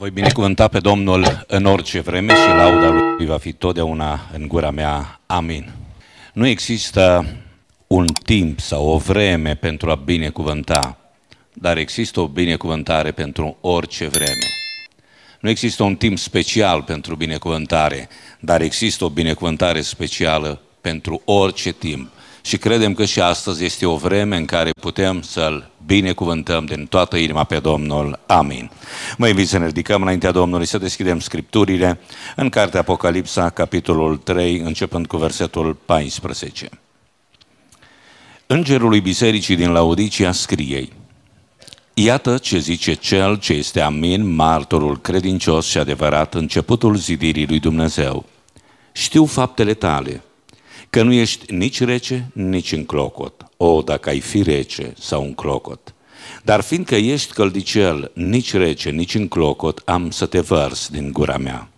Voi binecuvânta pe Domnul în orice vreme și lauda Lui va fi totdeauna în gura mea. Amin. Nu există un timp sau o vreme pentru a binecuvânta, dar există o binecuvântare pentru orice vreme. Nu există un timp special pentru binecuvântare, dar există o binecuvântare specială pentru orice timp și credem că și astăzi este o vreme în care putem să-L binecuvântăm din toată inima pe Domnul. Amin. Mă invit să ne ridicăm înaintea Domnului, să deschidem Scripturile în Cartea Apocalipsa, capitolul 3, începând cu versetul 14. Îngerului bisericii din Laodicea scriei, Iată ce zice cel ce este Amin, martorul credincios și adevărat, începutul zidirii lui Dumnezeu. Știu faptele tale, Că nu ești nici rece, nici în clocot. O, dacă ai fi rece sau în clocot. Dar fiindcă ești căldicel, nici rece, nici în clocot, am să te vărs din gura mea.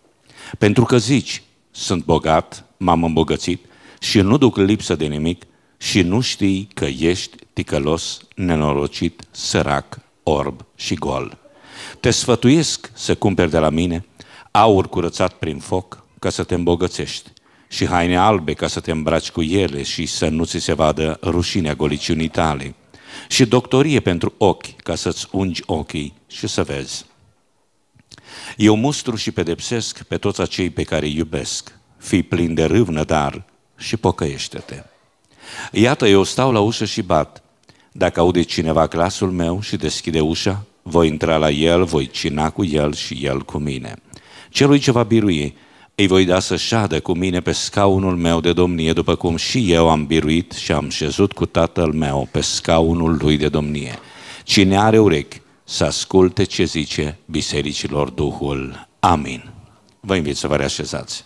Pentru că zici, sunt bogat, m-am îmbogățit și nu duc lipsă de nimic și nu știi că ești ticălos, nenorocit, sărac, orb și gol. Te sfătuiesc să cumperi de la mine aur curățat prin foc ca să te îmbogățești și haine albe ca să te îmbraci cu ele și să nu ți se vadă rușinea goliciunii tale, și doctorie pentru ochi ca să-ți ungi ochii și să vezi. Eu mustru și pedepsesc pe toți acei pe care îi iubesc. Fii plin de râvnă, dar și pocăiește-te. Iată, eu stau la ușă și bat. Dacă aude cineva glasul meu și deschide ușa, voi intra la el, voi cina cu el și el cu mine. Celui ce va birui, îi voi da să șadă cu mine pe scaunul meu de domnie, după cum și eu am biruit și am șezut cu tatăl meu pe scaunul lui de domnie. Cine are urechi, să asculte ce zice bisericilor Duhul. Amin. Vă invit să vă reașezați.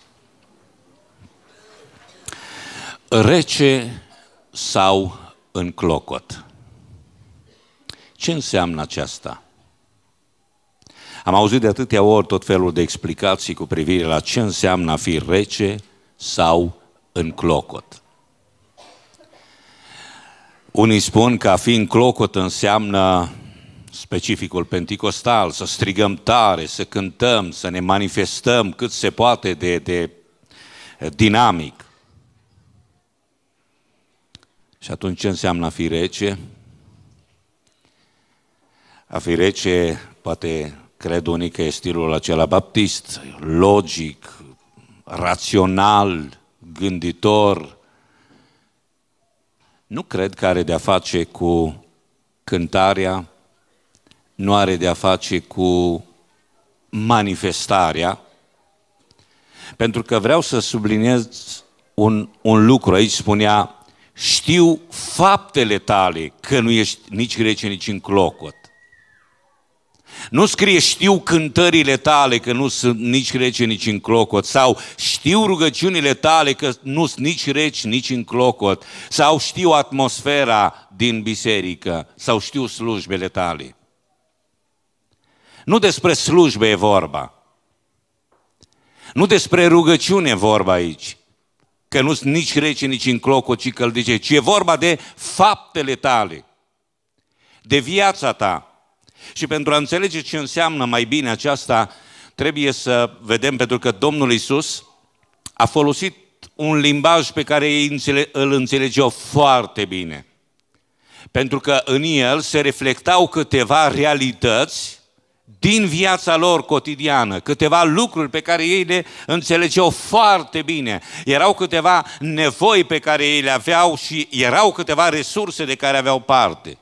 Rece sau în clocot. Ce înseamnă aceasta? Am auzit de atâtea ori tot felul de explicații cu privire la ce înseamnă a fi rece sau în clocot. Unii spun că a fi în clocot înseamnă specificul penticostal, să strigăm tare, să cântăm, să ne manifestăm cât se poate de, de dinamic. Și atunci ce înseamnă a fi rece? A fi rece poate Cred unii că e stilul acela baptist, logic, rațional, gânditor. Nu cred că are de-a face cu cântarea, nu are de-a face cu manifestarea, pentru că vreau să subliniez un, un lucru. Aici spunea, știu faptele tale, că nu ești nici grece nici în clocot. Nu scrie știu cântările tale că nu sunt nici rece, nici în clocot. Sau știu rugăciunile tale că nu sunt nici reci, nici în clocot. Sau știu atmosfera din biserică. Sau știu slujbele tale. Nu despre slujbe e vorba. Nu despre rugăciune e vorba aici. Că nu sunt nici rece, nici în clocot, ci căldice. Ci e vorba de faptele tale. De viața ta și pentru a înțelege ce înseamnă mai bine aceasta, trebuie să vedem, pentru că Domnul Isus a folosit un limbaj pe care ei îl înțelegeau foarte bine. Pentru că în el se reflectau câteva realități din viața lor cotidiană, câteva lucruri pe care ei le înțelegeau foarte bine. Erau câteva nevoi pe care ei le aveau și erau câteva resurse de care aveau parte.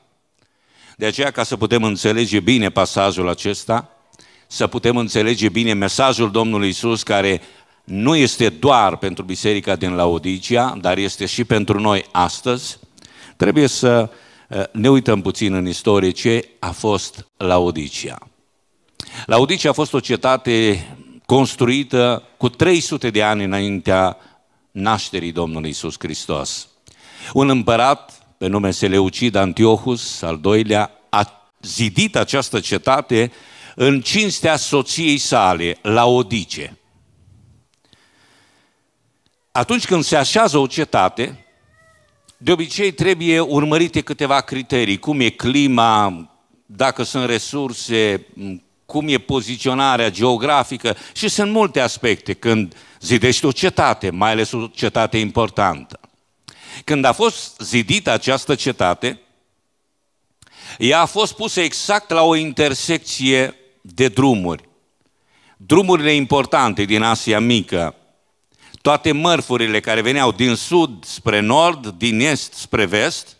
De aceea, ca să putem înțelege bine pasajul acesta, să putem înțelege bine mesajul Domnului Isus care nu este doar pentru biserica din Laodicea, dar este și pentru noi astăzi, trebuie să eh, ne uităm puțin în istorie ce a fost Laodicea. Laodicea a fost o cetate construită cu 300 de ani înaintea nașterii Domnului Isus Hristos. Un împărat pe nume Seleucid Antiohus, al doilea, a zidit această cetate în cinstea soției sale, Laodice. Atunci când se așează o cetate, de obicei trebuie urmărite câteva criterii, cum e clima, dacă sunt resurse, cum e poziționarea geografică și sunt multe aspecte când zidești o cetate, mai ales o cetate importantă. Când a fost zidită această cetate, ea a fost pusă exact la o intersecție de drumuri. Drumurile importante din Asia Mică, toate mărfurile care veneau din sud spre nord, din est spre vest,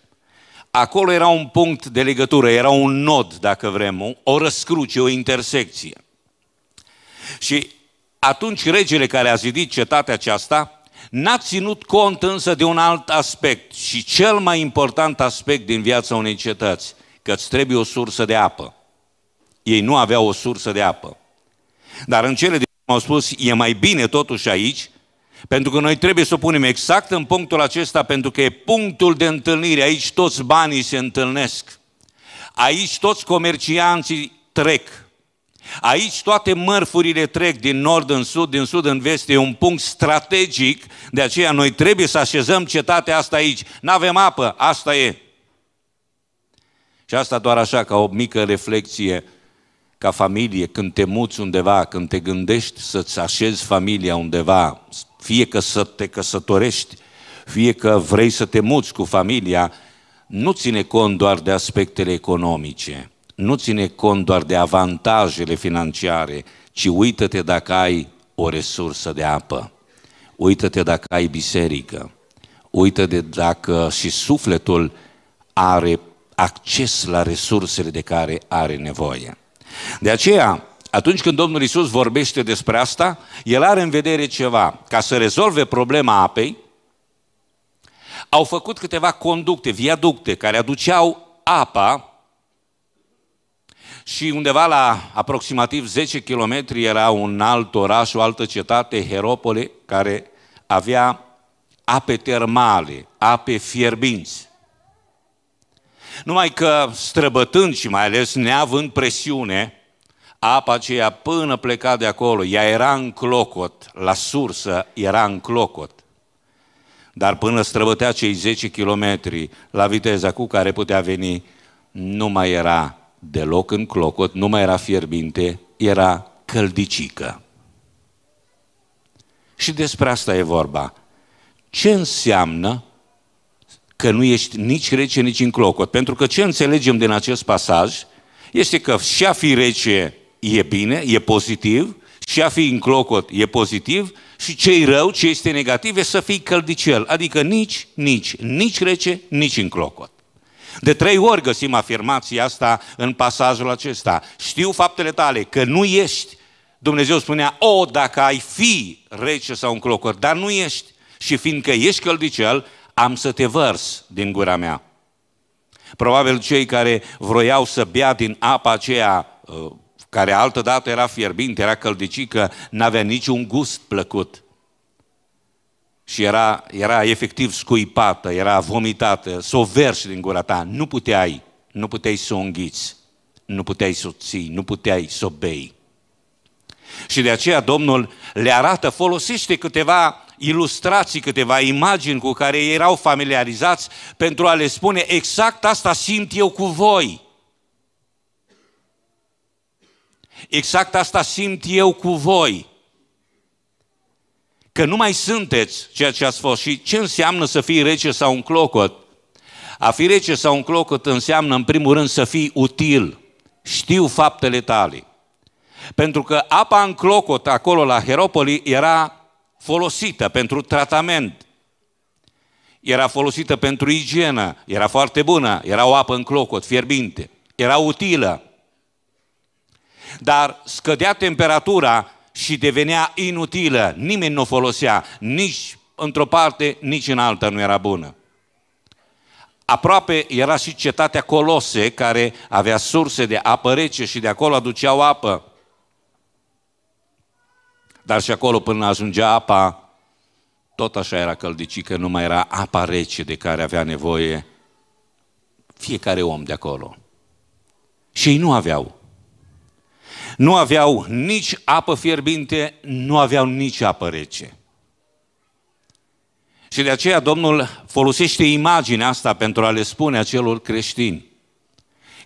acolo era un punct de legătură, era un nod, dacă vrem, o răscruce, o intersecție. Și atunci regele care a zidit cetatea aceasta N-a ținut cont însă de un alt aspect și cel mai important aspect din viața unei cetăți, că îți trebuie o sursă de apă. Ei nu aveau o sursă de apă. Dar în cele din urmă au spus, e mai bine totuși aici, pentru că noi trebuie să o punem exact în punctul acesta, pentru că e punctul de întâlnire. Aici toți banii se întâlnesc. Aici toți comercianții trec. Aici toate mărfurile trec din nord în sud, din sud în vest, e un punct strategic, de aceea noi trebuie să așezăm cetatea asta aici. N-avem apă, asta e. Și asta doar așa, ca o mică reflexie, ca familie, când te muți undeva, când te gândești să-ți așezi familia undeva, fie că să te căsătorești, fie că vrei să te muți cu familia, nu ține cont doar de aspectele economice, nu ține cont doar de avantajele financiare, ci uită-te dacă ai o resursă de apă, uită-te dacă ai biserică, uită-te dacă și sufletul are acces la resursele de care are nevoie. De aceea, atunci când Domnul Isus vorbește despre asta, El are în vedere ceva. Ca să rezolve problema apei, au făcut câteva conducte, viaducte, care aduceau apa și undeva la aproximativ 10 km era un alt oraș, o altă cetate, Heropole, care avea ape termale, ape fierbinți. Numai că străbătând și mai ales neavând presiune, apa aceea până pleca de acolo, ea era în clocot, la sursă era în clocot. Dar până străbătea cei 10 kilometri la viteza cu care putea veni, nu mai era deloc în clocot, nu mai era fierbinte, era căldicică. Și despre asta e vorba. Ce înseamnă că nu ești nici rece, nici în clocot? Pentru că ce înțelegem din acest pasaj este că și a fi rece e bine, e pozitiv, și a fi în clocot e pozitiv, și ce rău, ce este negativ, e să fii căldicel, adică nici, nici, nici rece, nici în clocot. De trei ori găsim afirmația asta în pasajul acesta. Știu faptele tale, că nu ești. Dumnezeu spunea, o, dacă ai fi rece sau un clocor, dar nu ești. Și fiindcă ești căldicel, am să te vărs din gura mea. Probabil cei care vroiau să bea din apa aceea uh, care altădată era fierbinte, era căldicică, n-avea niciun gust plăcut și era, era efectiv scuipată, era vomitată, s o verși din gura ta, nu puteai, nu puteai să o înghiți, nu puteai să o ții, nu puteai să o bei. Și de aceea Domnul le arată, folosește câteva ilustrații, câteva imagini cu care ei erau familiarizați pentru a le spune exact asta simt eu cu voi. Exact asta simt eu cu voi că nu mai sunteți ceea ce ați fost. Și ce înseamnă să fii rece sau un clocot? A fi rece sau un clocot înseamnă, în primul rând, să fii util. Știu faptele tale. Pentru că apa în clocot, acolo la Heropoli, era folosită pentru tratament. Era folosită pentru igienă, era foarte bună, era o apă în clocot, fierbinte, era utilă. Dar scădea temperatura și devenea inutilă. Nimeni nu o folosea, nici într-o parte, nici în alta nu era bună. Aproape era și cetatea Colose, care avea surse de apă rece și de acolo aduceau apă. Dar și acolo până ajungea apa, tot așa era căldicică, nu mai era apa rece de care avea nevoie fiecare om de acolo. Și ei nu aveau. Nu aveau nici apă fierbinte, nu aveau nici apă rece. Și de aceea Domnul folosește imaginea asta pentru a le spune acelor creștini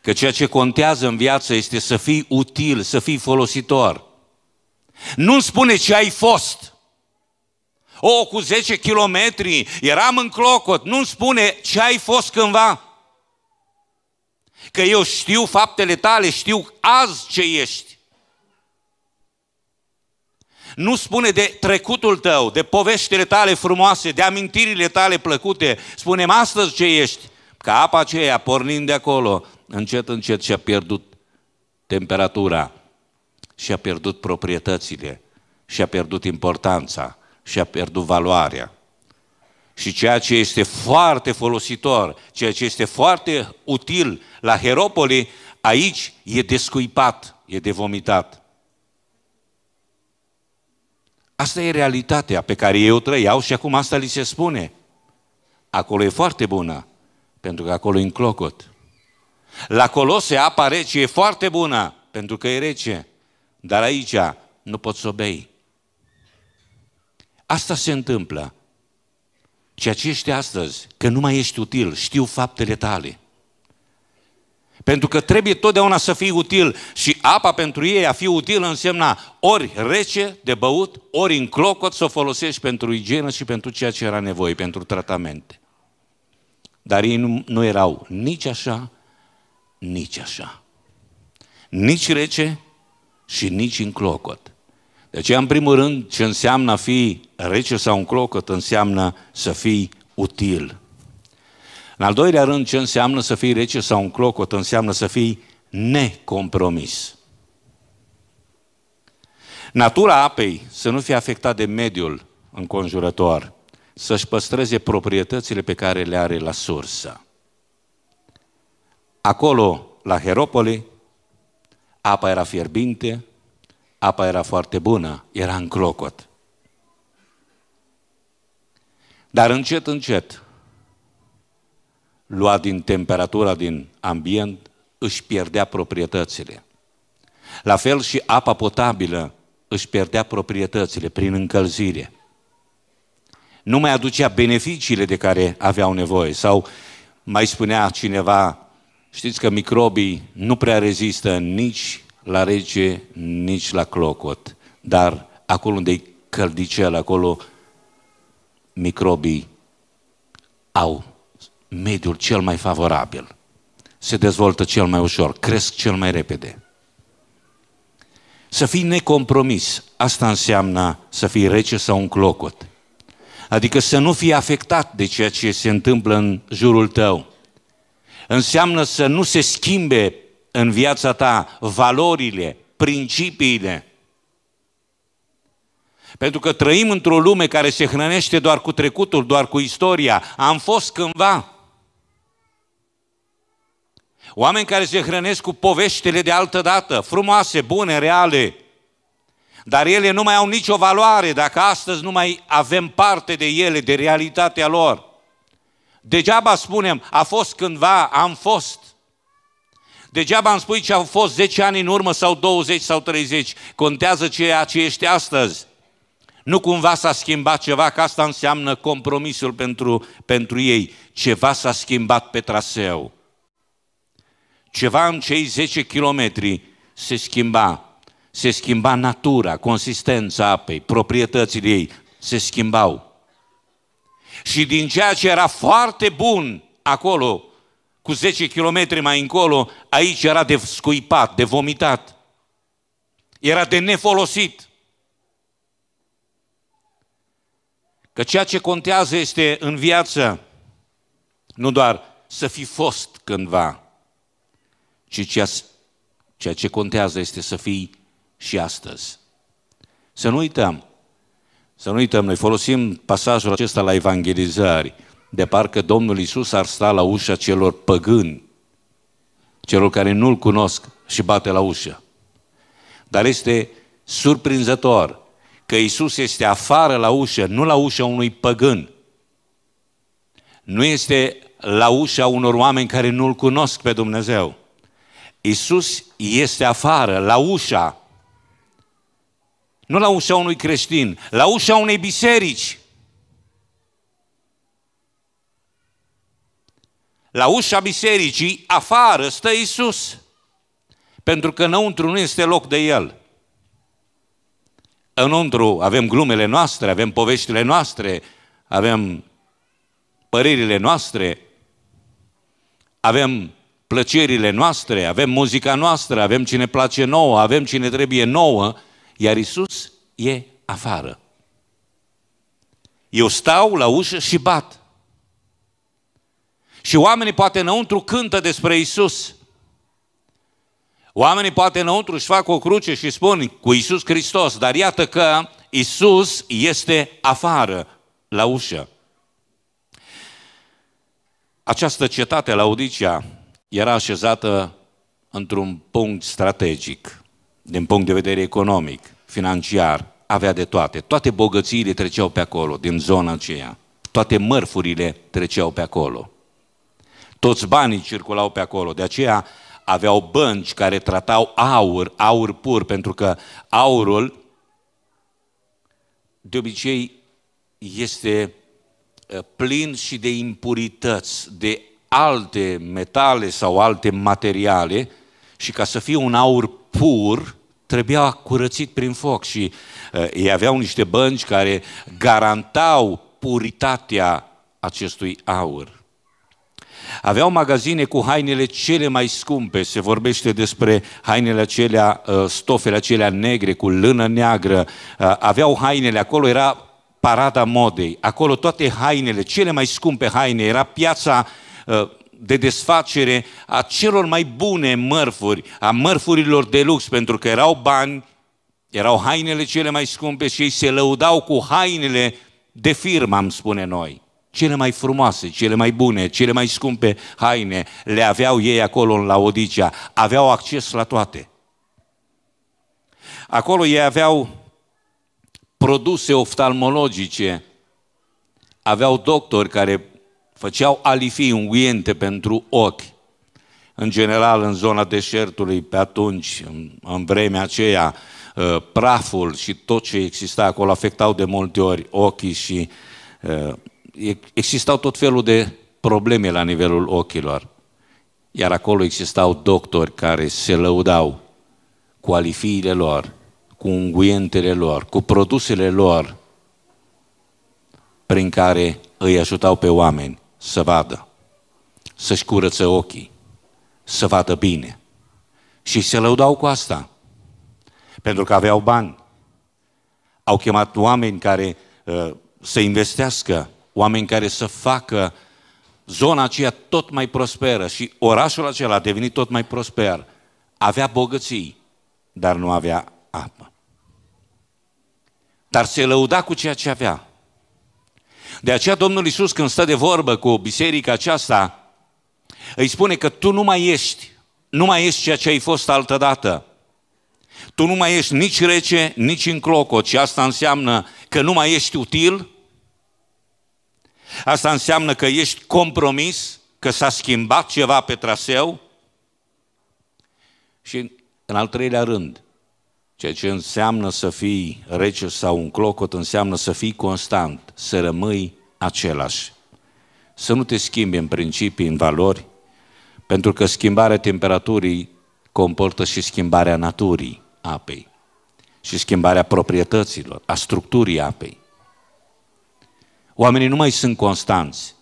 că ceea ce contează în viață este să fii util, să fii folositor. Nu spune ce ai fost. O, cu 10 kilometri eram în clocot. nu spune ce ai fost cândva. Că eu știu faptele tale, știu azi ce ești nu spune de trecutul tău, de poveștile tale frumoase, de amintirile tale plăcute. Spune astăzi ce ești. Ca apa aceea, pornind de acolo, încet, încet și-a pierdut temperatura, și-a pierdut proprietățile, și-a pierdut importanța, și-a pierdut valoarea. Și ceea ce este foarte folositor, ceea ce este foarte util la Heropoli, aici e descuipat, e devomitat. Asta e realitatea pe care eu trăiau și acum asta li se spune. Acolo e foarte bună, pentru că acolo e în clocot. La Colose apa rece e foarte bună, pentru că e rece. Dar aici nu poți să bei. Asta se întâmplă. Ceea ce ești astăzi, că nu mai ești util, știu faptele tale. Pentru că trebuie totdeauna să fii util și apa pentru ei a fi utilă însemna ori rece de băut, ori în clocot să o folosești pentru igienă și pentru ceea ce era nevoie, pentru tratamente. Dar ei nu, nu erau nici așa, nici așa. Nici rece și nici în clocot. De aceea, în primul rând, ce înseamnă a fi rece sau în clocot, înseamnă să fii util. În al doilea rând, ce înseamnă să fii rece sau un clocot? Înseamnă să fii necompromis. Natura apei să nu fie afectat de mediul înconjurător, să-și păstreze proprietățile pe care le are la sursă. Acolo, la Heropoli, apa era fierbinte, apa era foarte bună, era în clocot. Dar încet, încet, lua din temperatura din ambient, își pierdea proprietățile. La fel și apa potabilă își pierdea proprietățile prin încălzire. Nu mai aducea beneficiile de care aveau nevoie. Sau mai spunea cineva, știți că microbii nu prea rezistă nici la rece, nici la clocot. Dar acolo unde e căldicel, acolo microbii au mediul cel mai favorabil. Se dezvoltă cel mai ușor, cresc cel mai repede. Să fii necompromis, asta înseamnă să fii rece sau un clocot. Adică să nu fii afectat de ceea ce se întâmplă în jurul tău. Înseamnă să nu se schimbe în viața ta valorile, principiile. Pentru că trăim într-o lume care se hrănește doar cu trecutul, doar cu istoria. Am fost cândva. Oameni care se hrănesc cu poveștile de altă dată, frumoase, bune, reale, dar ele nu mai au nicio valoare dacă astăzi nu mai avem parte de ele, de realitatea lor. Degeaba spunem, a fost cândva, am fost. Degeaba am spui ce au fost 10 ani în urmă sau 20 sau 30. Contează ceea ce ești astăzi. Nu cumva s-a schimbat ceva, că asta înseamnă compromisul pentru, pentru ei. Ceva s-a schimbat pe traseu. Ceva în cei 10 kilometri se schimba. Se schimba natura, consistența apei, proprietățile ei, se schimbau. Și din ceea ce era foarte bun acolo, cu 10 kilometri mai încolo, aici era de scuipat, de vomitat. Era de nefolosit. Că ceea ce contează este în viață, nu doar să fi fost cândva, ci ceea ce contează este să fii și astăzi. Să nu uităm, să nu uităm, noi folosim pasajul acesta la evangelizări, de parcă Domnul Isus ar sta la ușa celor păgâni, celor care nu-L cunosc și bate la ușă. Dar este surprinzător că Isus este afară la ușă, nu la ușa unui păgân. Nu este la ușa unor oameni care nu-L cunosc pe Dumnezeu. Isus este afară, la ușa. Nu la ușa unui creștin, la ușa unei biserici. La ușa bisericii, afară, stă Isus. Pentru că înăuntru nu este loc de El. Înăuntru avem glumele noastre, avem poveștile noastre, avem părerile noastre, avem plăcerile noastre, avem muzica noastră, avem cine place nouă, avem cine trebuie nouă, iar Isus e afară. Eu stau la ușă și bat. Și oamenii poate înăuntru cântă despre Isus. Oamenii poate înăuntru își fac o cruce și spun cu Isus Hristos, dar iată că Isus este afară, la ușă. Această cetate, la Odicea, era așezată într-un punct strategic, din punct de vedere economic, financiar, avea de toate. Toate bogățiile treceau pe acolo, din zona aceea. Toate mărfurile treceau pe acolo. Toți banii circulau pe acolo. De aceea aveau bănci care tratau aur, aur pur, pentru că aurul de obicei este eh, plin și de impurități, de alte metale sau alte materiale și ca să fie un aur pur, trebuia curățit prin foc și uh, ei aveau niște bănci care garantau puritatea acestui aur. Aveau magazine cu hainele cele mai scumpe, se vorbește despre hainele acelea, uh, stofele acelea negre cu lână neagră, uh, aveau hainele, acolo era parada modei, acolo toate hainele, cele mai scumpe haine, era piața uh, Uh, de desfacere a celor mai bune mărfuri, a mărfurilor de lux, pentru că erau bani, erau hainele cele mai scumpe și ei se lăudau cu hainele de firmă, am spune noi. Cele mai frumoase, cele mai bune, cele mai scumpe haine le aveau ei acolo în Laodicea. Aveau acces la toate. Acolo ei aveau produse oftalmologice, aveau doctori care făceau alifii unguiente pentru ochi. În general, în zona deșertului, pe atunci, în, în vremea aceea, ă, praful și tot ce exista acolo afectau de multe ori ochii și ă, existau tot felul de probleme la nivelul ochilor. Iar acolo existau doctori care se lăudau cu alifiile lor, cu unguientele lor, cu produsele lor, prin care îi ajutau pe oameni să vadă, să-și curăță ochii, să vadă bine. Și se lăudau cu asta, pentru că aveau bani. Au chemat oameni care uh, să investească, oameni care să facă zona aceea tot mai prosperă și orașul acela a devenit tot mai prosper. Avea bogății, dar nu avea apă. Dar se lăuda cu ceea ce avea. De aceea Domnul Iisus când stă de vorbă cu biserica aceasta, îi spune că tu nu mai ești, nu mai ești ceea ce ai fost altădată. Tu nu mai ești nici rece, nici în clocot și asta înseamnă că nu mai ești util, asta înseamnă că ești compromis, că s-a schimbat ceva pe traseu și în al treilea rând, Ceea ce înseamnă să fii rece sau un clocot, înseamnă să fii constant, să rămâi același. Să nu te schimbi în principii, în valori, pentru că schimbarea temperaturii comportă și schimbarea naturii apei și schimbarea proprietăților, a structurii apei. Oamenii nu mai sunt constanți.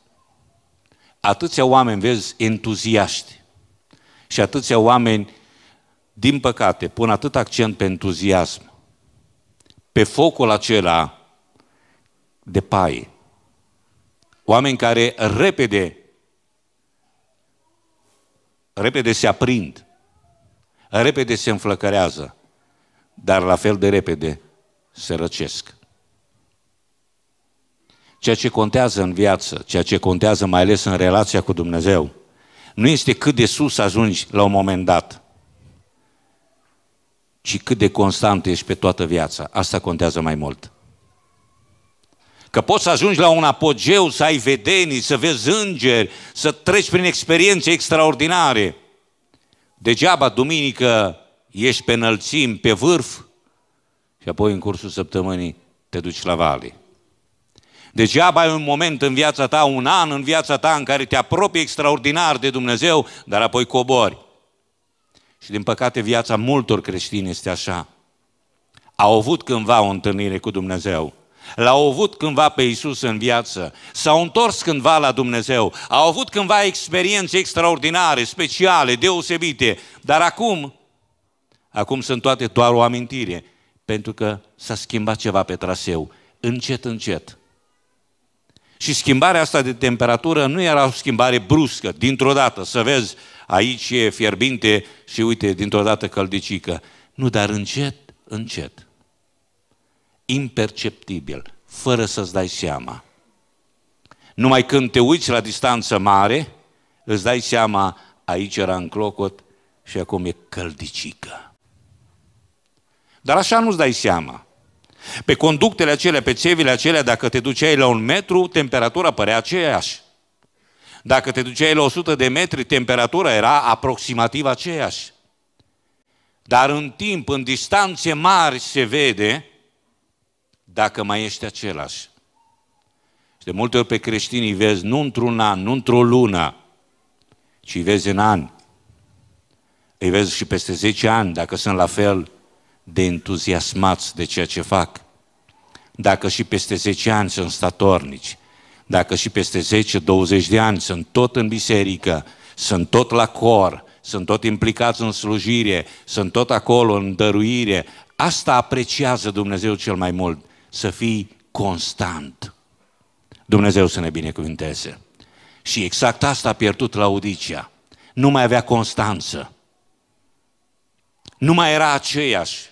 Atâția oameni, vezi, entuziaști și atâția oameni din păcate, pun atât accent pe entuziasm, pe focul acela de paie. Oameni care repede, repede se aprind, repede se înflăcărează, dar la fel de repede se răcesc. Ceea ce contează în viață, ceea ce contează mai ales în relația cu Dumnezeu, nu este cât de sus ajungi la un moment dat – ci cât de constant ești pe toată viața. Asta contează mai mult. Că poți să ajungi la un apogeu, să ai vedenii, să vezi îngeri, să treci prin experiențe extraordinare. Degeaba duminică ești pe înălțim, pe vârf și apoi în cursul săptămânii te duci la vale. Degeaba ai un moment în viața ta, un an în viața ta în care te apropii extraordinar de Dumnezeu, dar apoi cobori. Și din păcate viața multor creștini este așa. Au avut cândva o întâlnire cu Dumnezeu. L-au avut cândva pe Isus în viață, s-au întors cândva la Dumnezeu, au avut cândva experiențe extraordinare, speciale, deosebite, dar acum, acum sunt toate doar o amintire, pentru că s-a schimbat ceva pe traseu, încet, încet. Și schimbarea asta de temperatură nu era o schimbare bruscă, dintr-o dată, să vezi, aici e fierbinte și uite, dintr-o dată căldicică. Nu, dar încet, încet. Imperceptibil, fără să-ți dai seama. Numai când te uiți la distanță mare, îți dai seama, aici era în clocot și acum e căldicică. Dar așa nu-ți dai seama. Pe conductele acelea, pe țevile acelea, dacă te duceai la un metru, temperatura părea aceeași. Dacă te duceai la 100 de metri, temperatura era aproximativ aceeași. Dar în timp, în distanțe mari, se vede dacă mai ești același. Și de multe ori pe creștini vezi nu într-un an, nu într-o lună, ci vezi în ani. Îi vezi și peste 10 ani, dacă sunt la fel de entuziasmați de ceea ce fac. Dacă și peste 10 ani sunt statornici, dacă și peste 10-20 de ani sunt tot în biserică, sunt tot la cor, sunt tot implicați în slujire, sunt tot acolo în dăruire, asta apreciază Dumnezeu cel mai mult, să fii constant. Dumnezeu să ne binecuvinteze. Și exact asta a pierdut Laodicia. Nu mai avea constanță. Nu mai era aceeași.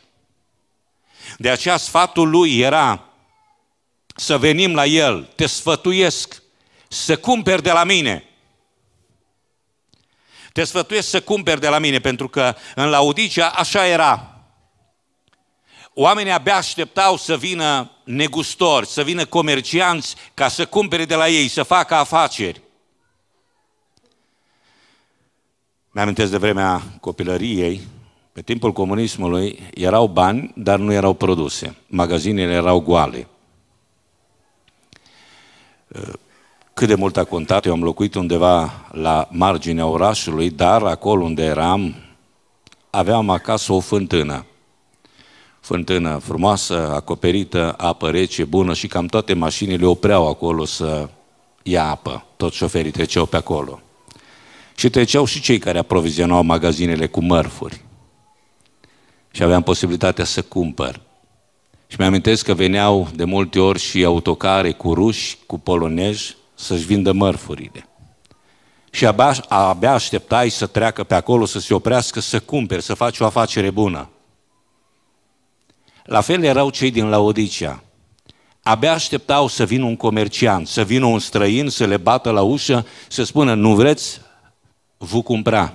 De aceea sfatul lui era să venim la el, te sfătuiesc, să cumperi de la mine. Te sfătuiesc să cumperi de la mine, pentru că în Laodicea așa era. Oamenii abia așteptau să vină negustori, să vină comercianți ca să cumpere de la ei, să facă afaceri. Mi-amintesc de vremea copilăriei, pe timpul comunismului erau bani, dar nu erau produse. Magazinele erau goale. Cât de mult a contat, eu am locuit undeva la marginea orașului, dar acolo unde eram, aveam acasă o fântână. Fântână frumoasă, acoperită, apă rece, bună și cam toate mașinile opreau acolo să ia apă. Toți șoferii treceau pe acolo. Și treceau și cei care aprovizionau magazinele cu mărfuri și aveam posibilitatea să cumpăr. Și mi-amintesc că veneau de multe ori și autocare cu ruși, cu polonezi, să-și vindă mărfurile. Și abia, abia așteptai să treacă pe acolo, să se oprească, să cumperi, să faci o afacere bună. La fel erau cei din Laodicea. Abia așteptau să vină un comerciant, să vină un străin, să le bată la ușă, să spună, nu vreți, vă cumpra.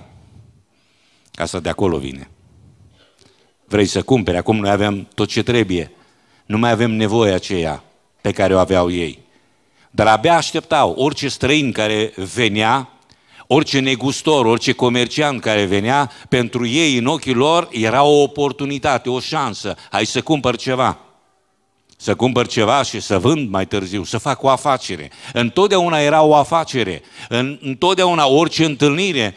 Asta de acolo vine. Vrei să cumpere? Acum noi avem tot ce trebuie. Nu mai avem nevoie aceea pe care o aveau ei. Dar abia așteptau orice străin care venea, orice negustor, orice comerciant care venea, pentru ei, în ochii lor, era o oportunitate, o șansă. Hai să cumpăr ceva. Să cumpăr ceva și să vând mai târziu, să fac o afacere. Întotdeauna era o afacere. Întotdeauna orice întâlnire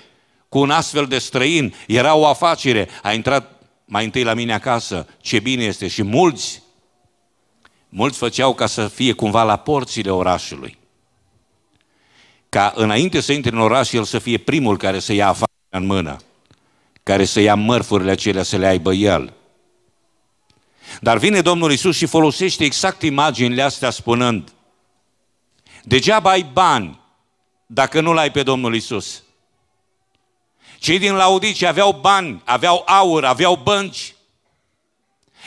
cu un astfel de străin era o afacere. A intrat mai întâi la mine acasă, ce bine este. Și mulți, mulți făceau ca să fie cumva la porțile orașului. Ca înainte să intre în oraș, el să fie primul care să ia afacerea în mână, care să ia mărfurile acelea, să le aibă el. Dar vine Domnul Isus și folosește exact imaginile astea spunând, degeaba ai bani dacă nu l-ai pe Domnul Isus. Cei din Laodice aveau bani, aveau aur, aveau bănci.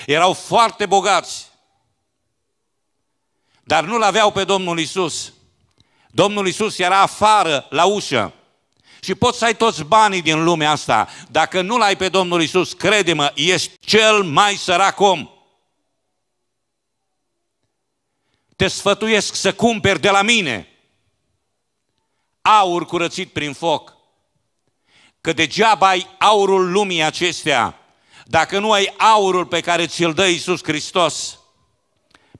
Erau foarte bogați. Dar nu-L aveau pe Domnul Isus. Domnul Isus era afară, la ușă. Și poți să ai toți banii din lumea asta. Dacă nu-L ai pe Domnul Isus, crede-mă, ești cel mai sărac om. Te sfătuiesc să cumperi de la mine aur curățit prin foc Că degeaba ai aurul lumii acestea, dacă nu ai aurul pe care ți-l dă Iisus Hristos.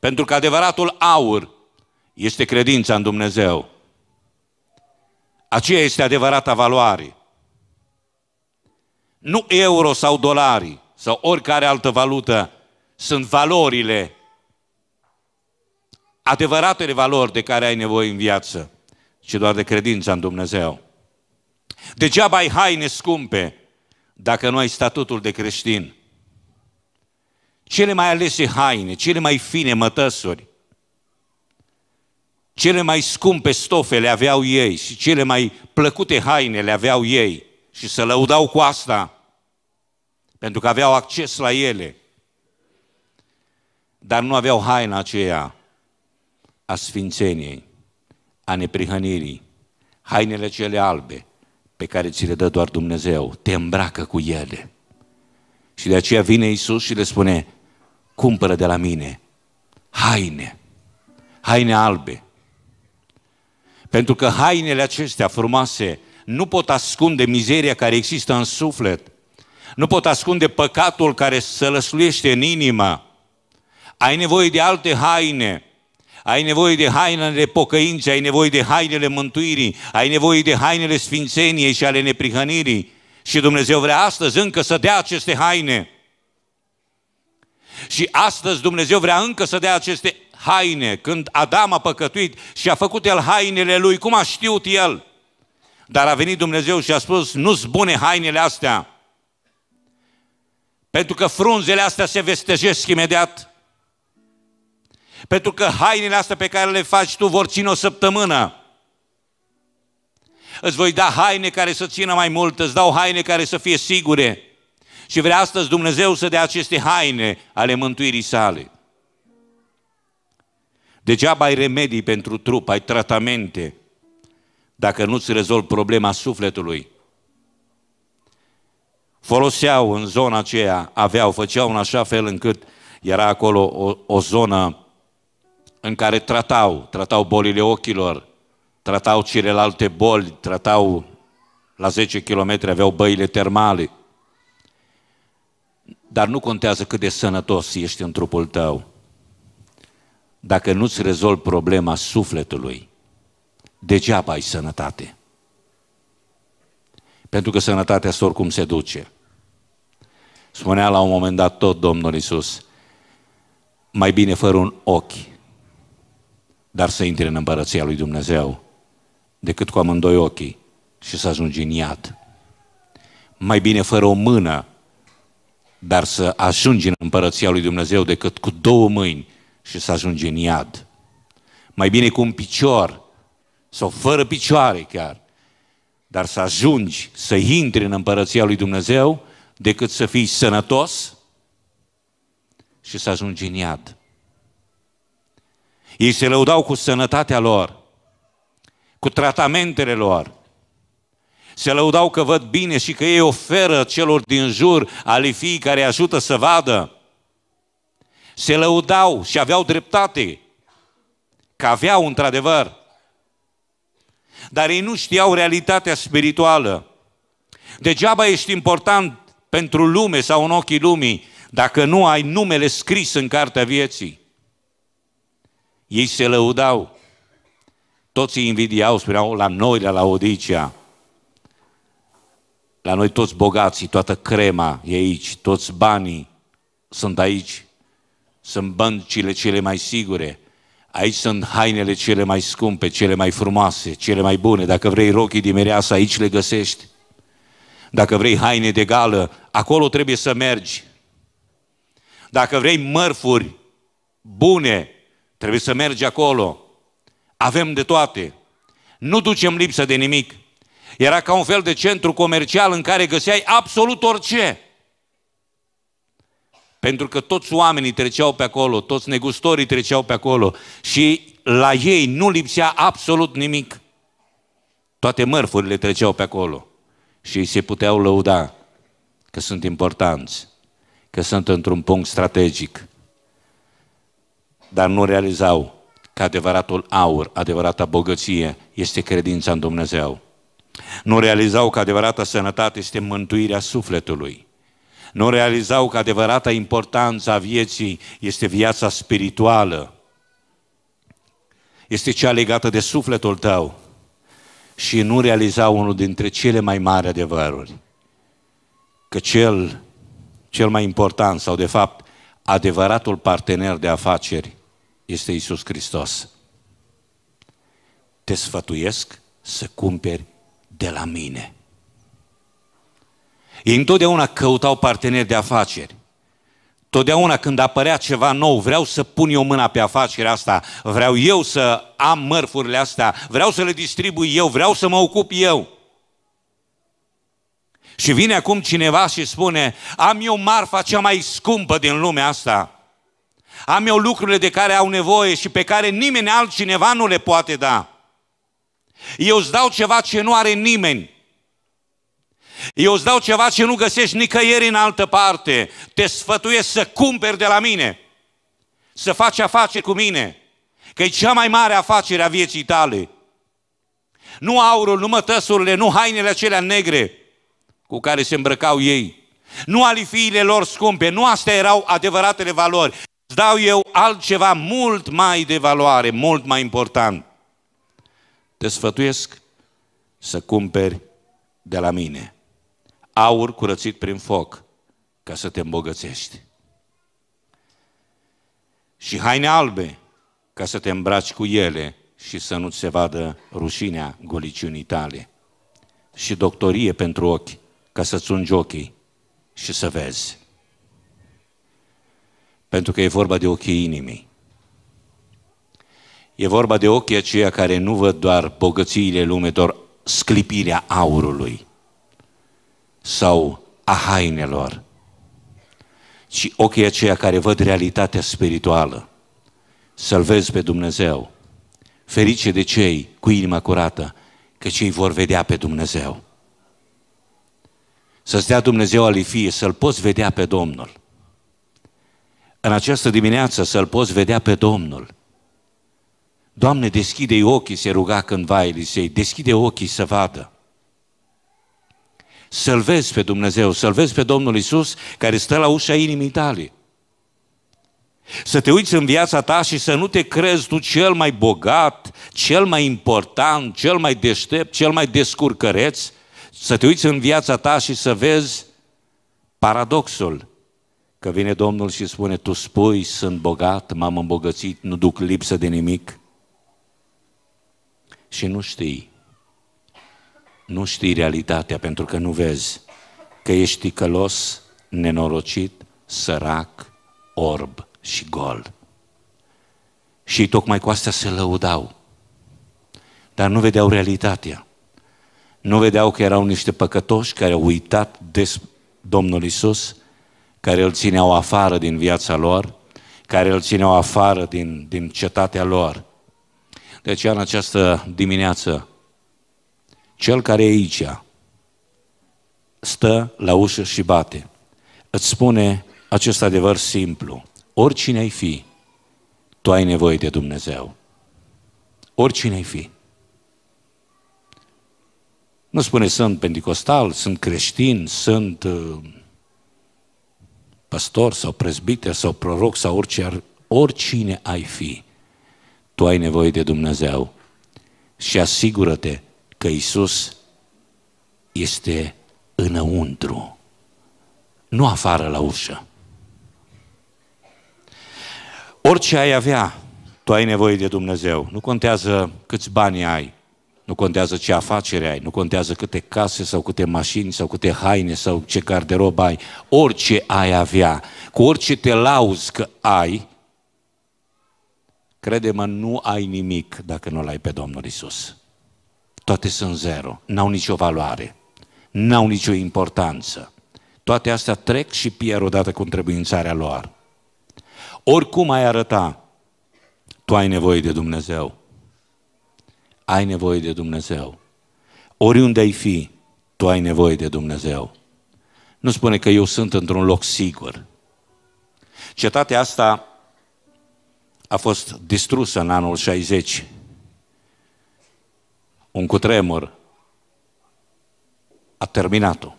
Pentru că adevăratul aur este credința în Dumnezeu. Aceea este adevărata valoare. Nu euro sau dolari sau oricare altă valută sunt valorile, adevăratele valori de care ai nevoie în viață, ci doar de credința în Dumnezeu. Degeaba ai haine scumpe dacă nu ai statutul de creștin. Cele mai alese haine, cele mai fine mătăsuri, cele mai scumpe stofe le aveau ei și cele mai plăcute haine le aveau ei și se lăudau cu asta, pentru că aveau acces la ele. Dar nu aveau haina aceea a sfințeniei, a neprihănirii, hainele cele albe, pe care ți le dă doar Dumnezeu, te îmbracă cu ele. Și de aceea vine Isus și le spune, cumpără de la mine haine, haine albe. Pentru că hainele acestea frumoase nu pot ascunde mizeria care există în suflet, nu pot ascunde păcatul care se lăsluiește în inimă. Ai nevoie de alte haine ai nevoie de hainele pocăinței, ai nevoie de hainele mântuirii, ai nevoie de hainele sfințeniei și ale neprihănirii. Și Dumnezeu vrea astăzi încă să dea aceste haine. Și astăzi Dumnezeu vrea încă să dea aceste haine. Când Adam a păcătuit și a făcut el hainele lui, cum a știut el? Dar a venit Dumnezeu și a spus, nu-s bune hainele astea. Pentru că frunzele astea se vestejesc imediat. Pentru că hainele astea pe care le faci tu vor ține o săptămână. Îți voi da haine care să țină mai mult, îți dau haine care să fie sigure. Și vrea astăzi Dumnezeu să dea aceste haine ale mântuirii sale. Degeaba ai remedii pentru trup, ai tratamente, dacă nu-ți rezolvi problema sufletului. Foloseau în zona aceea, aveau, făceau în așa fel încât era acolo o, o zonă în care tratau, tratau bolile ochilor, tratau celelalte boli, tratau la 10 km aveau băile termale. Dar nu contează cât de sănătos ești în trupul tău. Dacă nu-ți rezolvi problema sufletului, degeaba ai sănătate. Pentru că sănătatea s oricum se duce. Spunea la un moment dat tot Domnul Isus, mai bine fără un ochi dar să intre în împărăția lui Dumnezeu decât cu amândoi ochii și să ajungi în iad. Mai bine fără o mână, dar să ajungi în împărăția lui Dumnezeu decât cu două mâini și să ajungi în iad. Mai bine cu un picior sau fără picioare chiar, dar să ajungi să intri în împărăția lui Dumnezeu decât să fii sănătos și să ajungi în iad. Ei se lăudau cu sănătatea lor, cu tratamentele lor. Se lăudau că văd bine și că ei oferă celor din jur alifii care ajută să vadă. Se lăudau și aveau dreptate, că aveau într-adevăr. Dar ei nu știau realitatea spirituală. Degeaba ești important pentru lume sau în ochii lumii dacă nu ai numele scris în cartea vieții. Ei se lăudau. Toți îi invidiau, spuneau, la noi, la Laodicea, la noi toți bogații, toată crema e aici, toți banii sunt aici, sunt băncile cele mai sigure, aici sunt hainele cele mai scumpe, cele mai frumoase, cele mai bune. Dacă vrei rochii de mereasă, aici le găsești. Dacă vrei haine de gală, acolo trebuie să mergi. Dacă vrei mărfuri bune, Trebuie să mergi acolo. Avem de toate. Nu ducem lipsă de nimic. Era ca un fel de centru comercial în care găseai absolut orice. Pentru că toți oamenii treceau pe acolo, toți negustorii treceau pe acolo și la ei nu lipsea absolut nimic. Toate mărfurile treceau pe acolo și ei se puteau lăuda că sunt importanți, că sunt într-un punct strategic dar nu realizau că adevăratul aur, adevărata bogăție este credința în Dumnezeu. Nu realizau că adevărata sănătate este mântuirea sufletului. Nu realizau că adevărata importanță a vieții este viața spirituală. Este cea legată de sufletul tău. Și nu realizau unul dintre cele mai mari adevăruri. Că cel, cel mai important, sau de fapt, adevăratul partener de afaceri este Isus Hristos. Te sfătuiesc să cumperi de la mine. Ei întotdeauna căutau parteneri de afaceri. Totdeauna când apărea ceva nou, vreau să pun eu mâna pe afacerea asta, vreau eu să am mărfurile astea, vreau să le distribui eu, vreau să mă ocup eu. Și vine acum cineva și spune, am eu marfa cea mai scumpă din lumea asta. Am eu lucrurile de care au nevoie și pe care nimeni altcineva nu le poate da. Eu îți dau ceva ce nu are nimeni. Eu îți dau ceva ce nu găsești nicăieri în altă parte. Te sfătuiesc să cumperi de la mine. Să faci afaceri cu mine. Că e cea mai mare afacere a vieții tale. Nu aurul, nu mătăsurile, nu hainele acelea negre cu care se îmbrăcau ei, nu alifiile lor scumpe, nu astea erau adevăratele valori. Îți dau eu altceva mult mai de valoare, mult mai important. Te sfătuiesc să cumperi de la mine aur curățit prin foc ca să te îmbogățești. Și haine albe ca să te îmbraci cu ele și să nu-ți se vadă rușinea goliciunii tale. Și doctorie pentru ochi ca să-ți ungi ochii și să vezi. Pentru că e vorba de ochii inimii. E vorba de ochii aceia care nu văd doar bogățiile lume, doar sclipirea aurului sau a hainelor, ci ochii aceia care văd realitatea spirituală, să-L vezi pe Dumnezeu. Ferice de cei cu inima curată, că cei vor vedea pe Dumnezeu să-ți dea Dumnezeu alifie, să-L poți vedea pe Domnul. În această dimineață să-L poți vedea pe Domnul. Doamne, deschide-i ochii, se ruga cândva Elisei, deschide ochii să vadă. Să-L vezi pe Dumnezeu, să-L vezi pe Domnul Isus care stă la ușa inimii tale. Să te uiți în viața ta și să nu te crezi tu cel mai bogat, cel mai important, cel mai deștept, cel mai descurcăreț, să te uiți în viața ta și să vezi paradoxul. Că vine Domnul și spune, tu spui, sunt bogat, m-am îmbogățit, nu duc lipsă de nimic. Și nu știi. Nu știi realitatea pentru că nu vezi că ești călos, nenorocit, sărac, orb și gol. Și tocmai cu astea se lăudau. Dar nu vedeau realitatea. Nu vedeau că erau niște păcătoși care au uitat de Domnul Isus, care îl țineau afară din viața lor, care îl țineau afară din, din cetatea lor. De deci, aceea, în această dimineață, cel care e aici stă la ușă și bate. Îți spune acest adevăr simplu. Oricine ai fi, tu ai nevoie de Dumnezeu. Oricine ai fi. Nu spune sunt pentecostal, sunt creștin, sunt uh, pastor sau prezbiter sau proroc sau orice oricine ai fi. Tu ai nevoie de Dumnezeu și asigură-te că Isus este înăuntru, nu afară la ușă. Orice ai avea, tu ai nevoie de Dumnezeu. Nu contează câți bani ai, nu contează ce afacere ai, nu contează câte case sau câte mașini sau câte haine sau ce garderob ai, orice ai avea, cu orice te lauzi că ai, crede-mă, nu ai nimic dacă nu l-ai pe Domnul Isus. Toate sunt zero, n-au nicio valoare, n-au nicio importanță. Toate astea trec și pierd odată cu întrebuințarea lor. Oricum ai arăta, tu ai nevoie de Dumnezeu ai nevoie de Dumnezeu. Oriunde ai fi, tu ai nevoie de Dumnezeu. Nu spune că eu sunt într-un loc sigur. Cetatea asta a fost distrusă în anul 60. Un cutremur a terminat-o.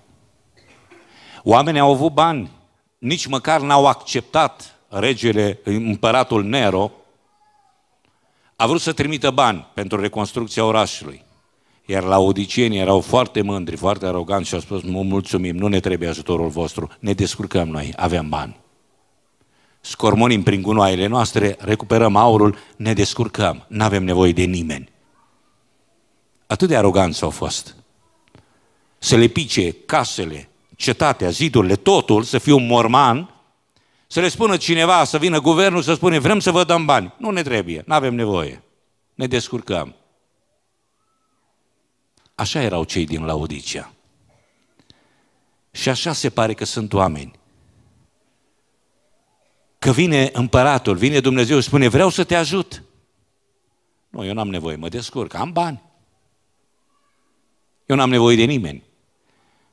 Oamenii au avut bani, nici măcar n-au acceptat regele, împăratul Nero, a vrut să trimită bani pentru reconstrucția orașului. Iar la odicieni erau foarte mândri, foarte aroganți și au spus, mă mulțumim, nu ne trebuie ajutorul vostru, ne descurcăm noi, avem bani. Scormonim prin gunoaiele noastre, recuperăm aurul, ne descurcăm, nu avem nevoie de nimeni. Atât de aroganți au fost. Să le pice casele, cetatea, zidurile, totul, să fie un morman să le spună cineva, să vină guvernul să spune vrem să vă dăm bani. Nu ne trebuie, nu avem nevoie. Ne descurcăm. Așa erau cei din Laodicea. Și așa se pare că sunt oameni. Că vine împăratul, vine Dumnezeu, spune vreau să te ajut. Nu, eu n-am nevoie, mă descurc, am bani. Eu n-am nevoie de nimeni.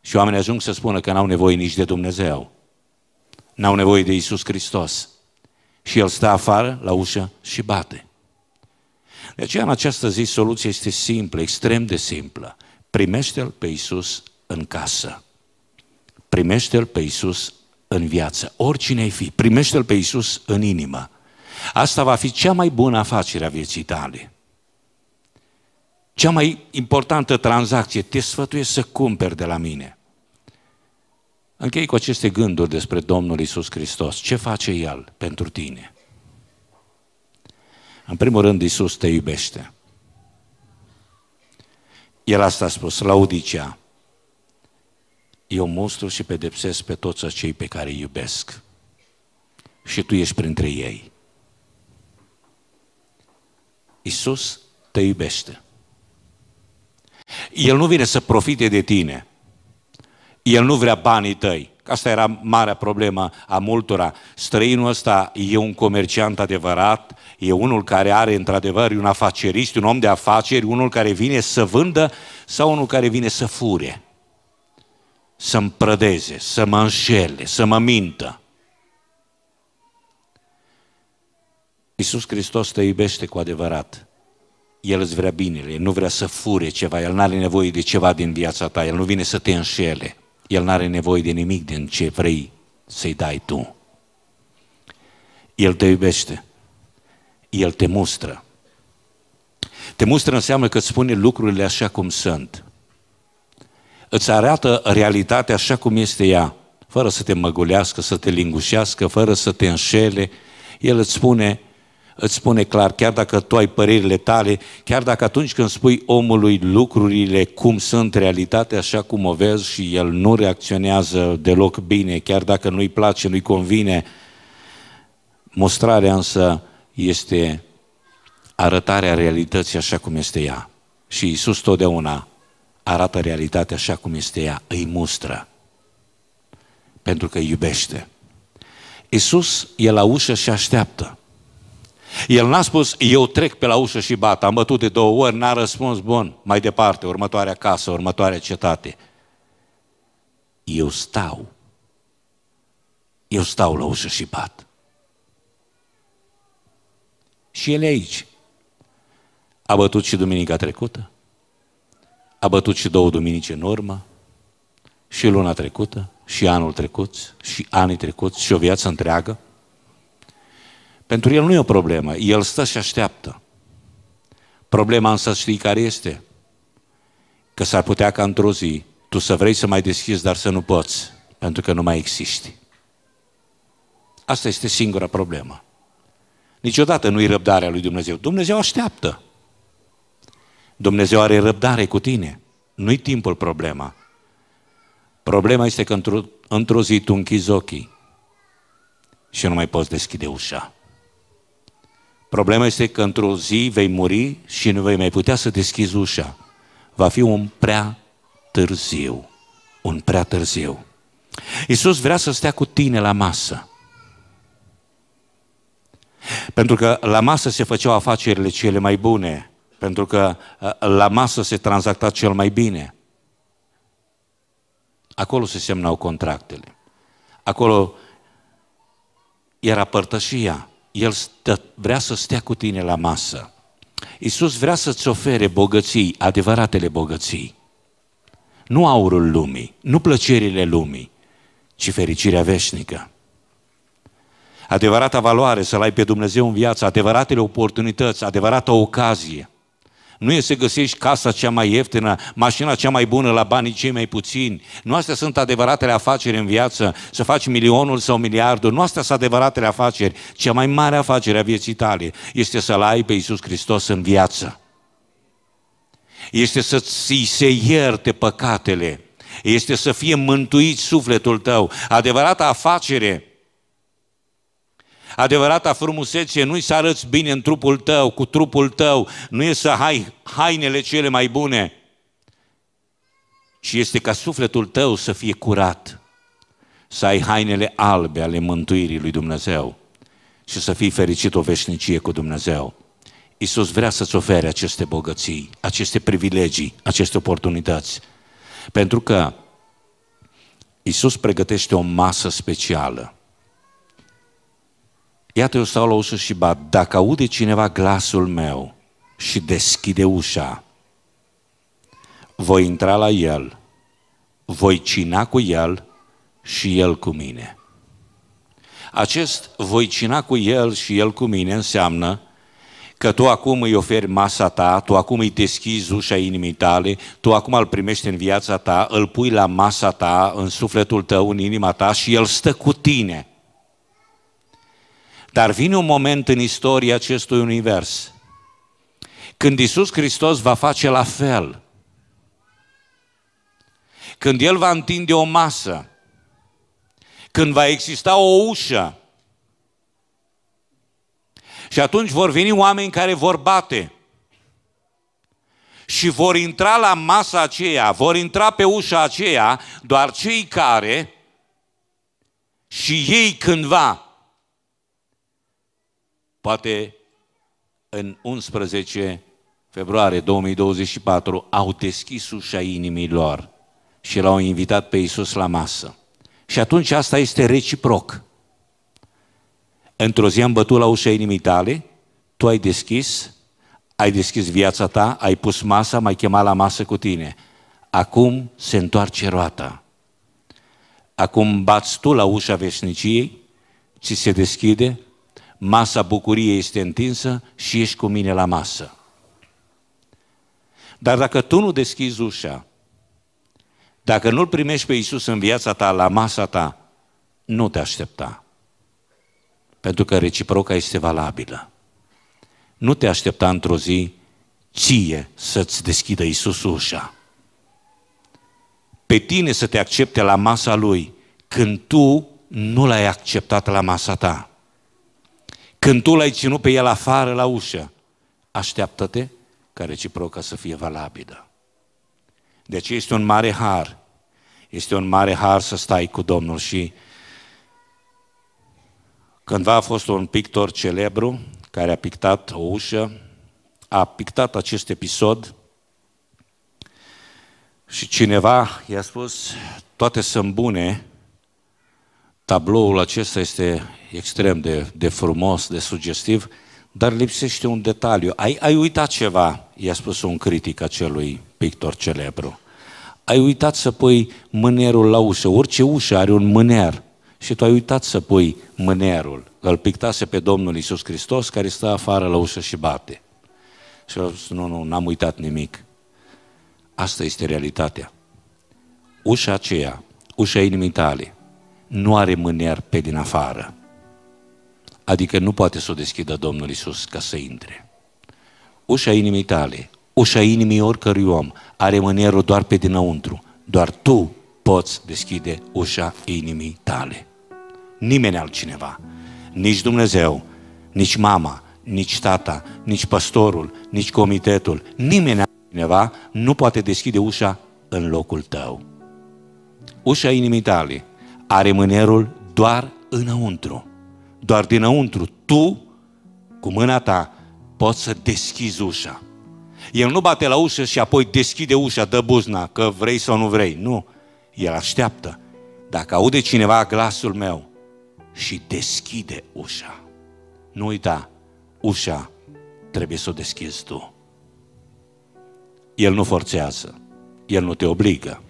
Și oamenii ajung să spună că n-au nevoie nici de Dumnezeu n-au nevoie de Isus Hristos. Și El stă afară, la ușă și bate. De aceea, în această zi, soluția este simplă, extrem de simplă. Primește-L pe Isus în casă. Primește-L pe Isus în viață. Oricine ai fi, primește-L pe Isus în inimă. Asta va fi cea mai bună afacere a vieții tale. Cea mai importantă tranzacție, te sfătuiesc să cumperi de la mine – Închei cu aceste gânduri despre Domnul Isus Hristos. Ce face El pentru tine? În primul rând, Isus te iubește. El asta a spus, la Odicea, eu mustru și pedepsesc pe toți acei pe care îi iubesc. Și tu ești printre ei. Isus te iubește. El nu vine să profite de tine. El nu vrea banii tăi. Asta era marea problemă a multora. Străinul ăsta e un comerciant adevărat, e unul care are într-adevăr un afacerist, un om de afaceri, unul care vine să vândă sau unul care vine să fure, să împrădeze, să mă înșele, să mă mintă. Iisus Hristos te iubește cu adevărat. El îți vrea binele, nu vrea să fure ceva, El nu are nevoie de ceva din viața ta, El nu vine să te înșele. El n are nevoie de nimic din ce vrei să-i dai tu. El te iubește. El te mustră. Te mustră înseamnă că îți spune lucrurile așa cum sunt. Îți arată realitatea așa cum este ea, fără să te măgulească, să te lingușească, fără să te înșele. El îți spune, îți spune clar, chiar dacă tu ai părerile tale, chiar dacă atunci când spui omului lucrurile cum sunt realitatea, așa cum o vezi și el nu reacționează deloc bine, chiar dacă nu-i place, nu-i convine, mostrarea însă este arătarea realității așa cum este ea. Și Iisus totdeauna arată realitatea așa cum este ea, îi mustră, pentru că îi iubește. Iisus e la ușă și așteaptă. El n-a spus, eu trec pe la ușă și bat, am bătut de două ori, n-a răspuns, bun, mai departe, următoarea casă, următoarea cetate. Eu stau. Eu stau la ușă și bat. Și el e aici. A bătut și duminica trecută, a bătut și două duminici în urmă, și luna trecută, și anul trecut, și anii trecuți, și o viață întreagă. Pentru el nu e o problemă, el stă și așteaptă. Problema însă știi care este? Că s-ar putea ca într-o zi tu să vrei să mai deschizi, dar să nu poți, pentru că nu mai existi. Asta este singura problemă. Niciodată nu-i răbdarea lui Dumnezeu. Dumnezeu așteaptă. Dumnezeu are răbdare cu tine. Nu-i timpul problema. Problema este că într-o, într zi tu închizi ochii și nu mai poți deschide ușa. Problema este că într-o zi vei muri și nu vei mai putea să deschizi ușa. Va fi un prea târziu. Un prea târziu. Iisus vrea să stea cu tine la masă. Pentru că la masă se făceau afacerile cele mai bune, pentru că la masă se tranzacta cel mai bine. Acolo se semnau contractele. Acolo era părtășia. El stă, vrea să stea cu tine la masă. Iisus vrea să-ți ofere bogății, adevăratele bogății. Nu aurul lumii, nu plăcerile lumii, ci fericirea veșnică. Adevărata valoare să-L ai pe Dumnezeu în viață, adevăratele oportunități, adevărata ocazie – nu e să găsești casa cea mai ieftină, mașina cea mai bună la banii cei mai puțini. Nu astea sunt adevăratele afaceri în viață, să faci milionul sau miliardul. Nu astea sunt adevăratele afaceri. Cea mai mare afacere a vieții tale este să-L ai pe Iisus Hristos în viață. Este să-ți se ierte păcatele. Este să fie mântuit sufletul tău. Adevărata afacere Adevărata frumusețe nu-i să arăți bine în trupul tău, cu trupul tău, nu e să ai hainele cele mai bune, ci este ca sufletul tău să fie curat, să ai hainele albe ale mântuirii lui Dumnezeu și să fii fericit o veșnicie cu Dumnezeu. Iisus vrea să-ți ofere aceste bogății, aceste privilegii, aceste oportunități. Pentru că Iisus pregătește o masă specială Iată eu stau la ușă și bat. Dacă aude cineva glasul meu și deschide ușa, voi intra la el, voi cina cu el și el cu mine. Acest voi cina cu el și el cu mine înseamnă că tu acum îi oferi masa ta, tu acum îi deschizi ușa inimii tale, tu acum îl primești în viața ta, îl pui la masa ta, în sufletul tău, în inima ta și el stă cu tine – dar vine un moment în istoria acestui univers când Isus Hristos va face la fel. Când El va întinde o masă, când va exista o ușă, și atunci vor veni oameni care vor bate și vor intra la masa aceea, vor intra pe ușa aceea doar cei care și ei cândva poate în 11 februarie 2024 au deschis ușa inimii lor și l-au invitat pe Iisus la masă. Și atunci asta este reciproc. Într-o zi am bătut la ușa inimii tale, tu ai deschis, ai deschis viața ta, ai pus masa, m-ai chemat la masă cu tine. Acum se întoarce roata. Acum bați tu la ușa veșniciei, ți se deschide masa bucuriei este întinsă și ești cu mine la masă. Dar dacă tu nu deschizi ușa, dacă nu-L primești pe Iisus în viața ta, la masa ta, nu te aștepta. Pentru că reciproca este valabilă. Nu te aștepta într-o zi ție să-ți deschidă Iisus ușa. Pe tine să te accepte la masa Lui când tu nu l-ai acceptat la masa ta. Când tu l-ai ținut pe el afară la ușă, așteaptă-te ca reciproca să fie valabilă. Deci este un mare har. Este un mare har să stai cu Domnul și cândva a fost un pictor celebru care a pictat o ușă, a pictat acest episod și cineva i-a spus toate sunt bune, tabloul acesta este extrem de, de frumos, de sugestiv, dar lipsește un detaliu. Ai, ai uitat ceva, i-a spus un critic acelui pictor celebru. Ai uitat să pui mânerul la ușă. Orice ușă are un mâner. Și tu ai uitat să pui mânerul. Îl pictase pe Domnul Isus Hristos care stă afară la ușă și bate. Și a spus, nu, nu, n-am uitat nimic. Asta este realitatea. Ușa aceea, ușa inimii tale, nu are mâner pe din afară. Adică nu poate să o deschidă Domnul Isus ca să intre. Ușa inimii tale, ușa inimii oricărui om, are mânerul doar pe dinăuntru. Doar tu poți deschide ușa inimii tale. Nimeni altcineva, nici Dumnezeu, nici mama, nici tata, nici pastorul, nici comitetul, nimeni altcineva nu poate deschide ușa în locul tău. Ușa inimii tale are mânerul doar înăuntru. Doar dinăuntru. Tu, cu mâna ta, poți să deschizi ușa. El nu bate la ușă și apoi deschide ușa, dă buzna, că vrei sau nu vrei. Nu. El așteaptă. Dacă aude cineva glasul meu și deschide ușa, nu uita, ușa trebuie să o deschizi tu. El nu forțează, el nu te obligă,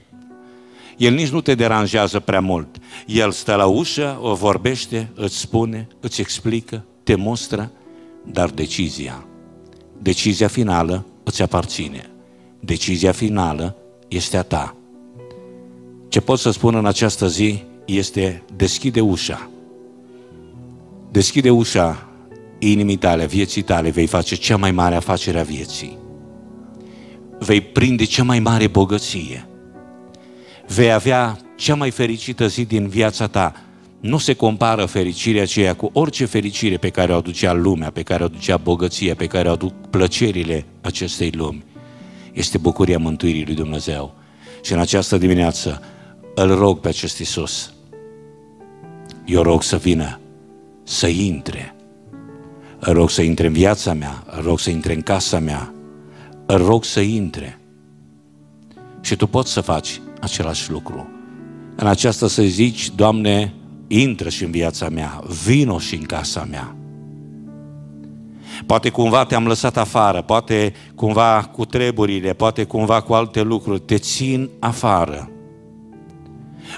el nici nu te deranjează prea mult. El stă la ușă, o vorbește, îți spune, îți explică, te mostră, dar decizia, decizia finală îți aparține. Decizia finală este a ta. Ce pot să spun în această zi este deschide ușa. Deschide ușa inimii tale, vieții tale, vei face cea mai mare afacere a vieții. Vei prinde cea mai mare bogăție vei avea cea mai fericită zi din viața ta. Nu se compară fericirea aceea cu orice fericire pe care o aducea lumea, pe care o aducea bogăția, pe care o aduc plăcerile acestei lumi. Este bucuria mântuirii lui Dumnezeu. Și în această dimineață îl rog pe acest Iisus. Eu rog să vină, să intre. Îl rog să intre în viața mea, îl rog să intre în casa mea, îl rog să intre. Și tu poți să faci același lucru. În aceasta să zici, Doamne, intră și în viața mea, vino și în casa mea. Poate cumva te-am lăsat afară, poate cumva cu treburile, poate cumva cu alte lucruri, te țin afară.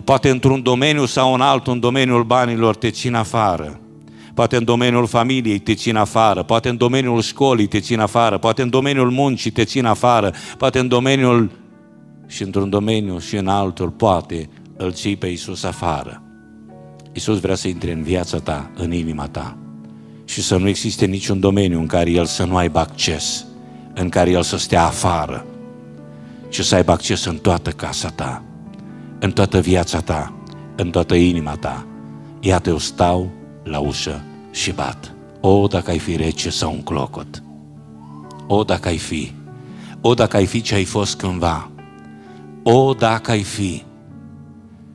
Poate într-un domeniu sau în altul, în domeniul banilor, te țin afară. Poate în domeniul familiei te țin afară, poate în domeniul școlii te țin afară, poate în domeniul muncii te țin afară, poate în domeniul și într-un domeniu și în altul, poate îl ții pe Iisus afară. Iisus vrea să intre în viața ta, în inima ta și să nu existe niciun domeniu în care El să nu aibă acces, în care El să stea afară și să aibă acces în toată casa ta, în toată viața ta, în toată inima ta. Iată, eu stau la ușă și bat. O, dacă ai fi rece sau un clocot. O, dacă ai fi. O, dacă ai fi ce ai fost cândva. O, dacă ai fi!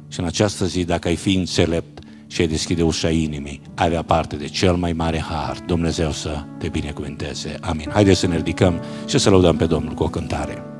Și în această zi, dacă ai fi înțelept și ai deschide ușa inimii, ai avea parte de cel mai mare har. Dumnezeu să te binecuvânteze. Amin. Haideți să ne ridicăm și să lăudăm pe Domnul cu o cântare.